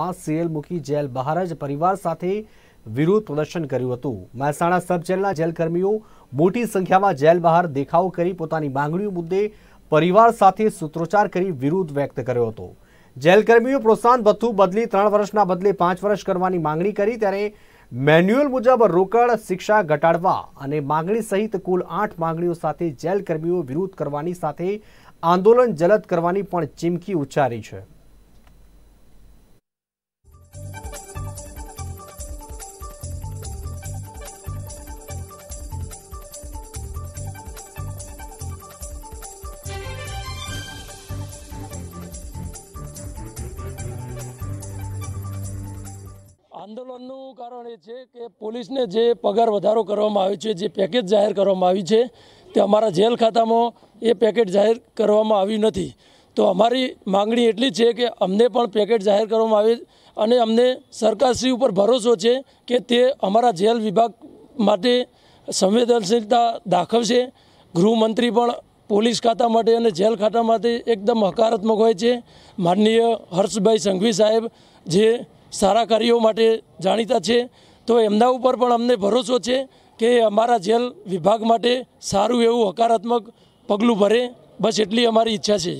આ સીએલ મૂકી જેલ બહાર જ પરિવાર સાથે વિરોધ પ્રદર્શન કર્યું હતું મહેસાણા સબ જેલના જેલકર્મીઓ મોટી સંખ્યામાં જેલ બહાર દેખાવ કરી પોતાની માંગણીઓ મુદ્દે પરિવાર સાથે સૂત્રોચ્ચાર કરી વિરોધ વ્યક્ત કર્યો હતો જેલકર્મીઓ પ્રોત્સાહન ભથ્થું બદલી ત્રણ વર્ષના બદલે પાંચ વર્ષ કરવાની માંગણી કરી ત્યારે મેન્યુઅલ મુજબ રોકડ શિક્ષા ઘટાડવા અને માંગણી સહિત કુલ આઠ માંગણીઓ સાથે જેલકર્મીઓ વિરોધ કરવાની સાથે આંદોલન જલદ કરવાની પણ ચીમકી ઉચ્ચારી છે આંદોલનનું કારણ એ છે કે પોલીસને જે પગાર વધારો કરવામાં આવ્યો છે જે પેકેજ જાહેર કરવામાં આવ્યું છે તે અમારા જેલ ખાતામાં એ પેકેજ જાહેર કરવામાં આવ્યું નથી તો અમારી માંગણી એટલી છે કે અમને પણ પેકેજ જાહેર કરવામાં આવે અને અમને સરકારશ્રી ઉપર ભરોસો છે કે તે અમારા જેલ વિભાગ માટે સંવેદનશીલતા દાખવશે ગૃહમંત્રી પણ પોલીસ ખાતા માટે અને જેલ ખાતા માટે એકદમ હકારાત્મક હોય છે માનનીય હર્ષભાઈ સંઘવી સાહેબ જે સારા કાર્યો માટે જાણીતા છે તો એમના ઉપર પણ અમને ભરોસો છે કે અમારા જેલ વિભાગ માટે સારું એવું હકારાત્મક પગલું ભરે બસ એટલી અમારી ઈચ્છા છે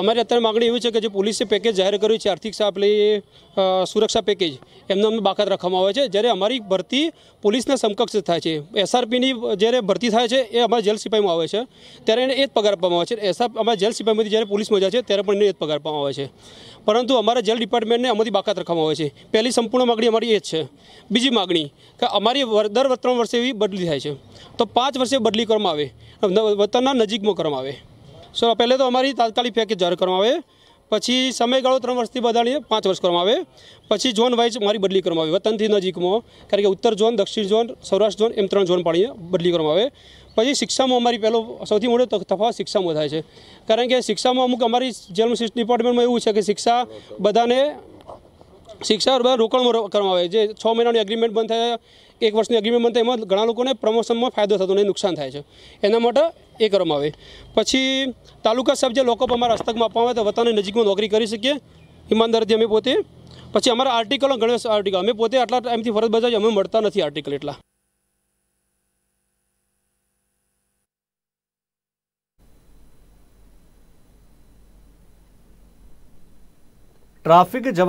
અમારી અત્યારે માગણી એવી છે કે જે પોલીસે પેકેજ જાહેર કર્યું છે આર્થિક પેલી સુરક્ષા પેકેજ એમને અમે બાકાત રાખવામાં આવે છે જ્યારે અમારી ભરતી પોલીસના સમકક્ષ થાય છે એસઆરપીની જ્યારે ભરતી થાય છે એ અમારા જેલ સિપાઈમાં આવે છે ત્યારે એને એ જ પગાર આપવામાં આવે છે એસઆર અમારા જેલ સિપાઈમાંથી જ્યારે પોલીસમાં જાય છે ત્યારે પણ એને એ જ પગાર આપવામાં આવે છે પરંતુ અમારા જેલ ડિપાર્ટમેન્ટને અમારી બાકાત રાખવામાં આવે છે પહેલી સંપૂર્ણ માગણી અમારી એ જ છે બીજી માગણી કે અમારી દર ત્રણ વર્ષે એવી બદલી થાય છે તો પાંચ વર્ષે બદલી કરવામાં આવે વતનના નજીકમાં કરવામાં આવે સર પહેલે તો અમારી તાત્કાલિક પેકેજ જાહેર કરવામાં આવે પછી સમયગાળો ત્રણ વર્ષથી બધાને પાંચ વર્ષ કરવામાં આવે પછી ઝોન વાઇઝ મારી બદલી કરવામાં આવે વતનથી નજીકમાં કારણ કે ઉત્તર ઝોન દક્ષિણ ઝોન સૌરાષ્ટ્ર ઝોન એમ ત્રણ ઝોન પાડીને બદલી કરવામાં આવે પછી શિક્ષામાં અમારી પહેલો સૌથી મોટો તફાવત શિક્ષામાં થાય છે કારણ કે શિક્ષામાં અમુક અમારી જેલ ડિપાર્ટમેન્ટમાં એવું છે કે શિક્ષા બધાને શિક્ષા બધા રોકાણમાં કરવામાં આવે જે છ મહિનાની એગ્રીમેન્ટ બંધ થાય એક વર્ષની અગ્રીમેન્ટ બનતા એમાં ઘણા લોકોને પ્રમોશનમાં ફાયદો થતો નહીં નુકસાન થાય છે એના માટે એ કરવામાં આવે પછી તાલુકા સાહેબ જે લોકો અમારા હસ્તકમાં આપવામાં આવે તો વતનની નજીકમાં નોકરી કરી શકીએ ઈમાનદારથી અમે પોતે પછી અમારા આર્ટિકલો ગણેશ આર્ટિકલ અમે પોતે આટલા ટાઈમથી ફરજ બજાવી અમે મળતા નથી આર્ટિકલ એટલા ટ્રાફિક જવા